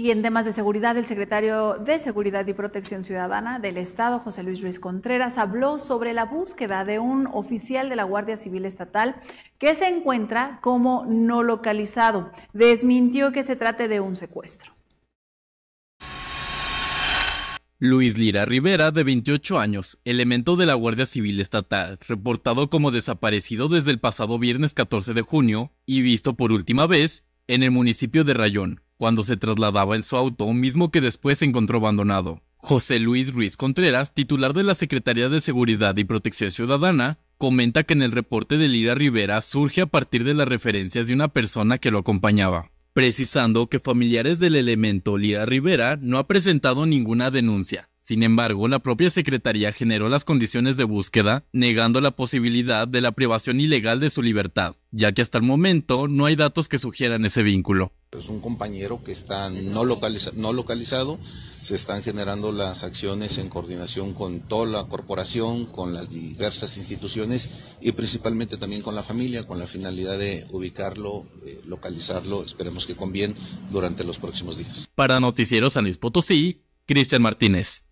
Y en temas de seguridad, el secretario de Seguridad y Protección Ciudadana del Estado, José Luis Ruiz Contreras, habló sobre la búsqueda de un oficial de la Guardia Civil Estatal que se encuentra como no localizado. Desmintió que se trate de un secuestro. Luis Lira Rivera, de 28 años, elemento de la Guardia Civil Estatal, reportado como desaparecido desde el pasado viernes 14 de junio y visto por última vez en el municipio de Rayón, cuando se trasladaba en su auto, mismo que después se encontró abandonado. José Luis Ruiz Contreras, titular de la Secretaría de Seguridad y Protección Ciudadana, comenta que en el reporte de Lira Rivera surge a partir de las referencias de una persona que lo acompañaba, precisando que familiares del elemento Lira Rivera no ha presentado ninguna denuncia. Sin embargo, la propia Secretaría generó las condiciones de búsqueda, negando la posibilidad de la privación ilegal de su libertad, ya que hasta el momento no hay datos que sugieran ese vínculo. Es pues, un compañero que está no, no localizado. Se están generando las acciones en coordinación con toda la corporación, con las diversas instituciones y principalmente también con la familia, con la finalidad de ubicarlo, eh, localizarlo, esperemos que conviene durante los próximos días. Para Noticieros San Luis Potosí, Cristian Martínez.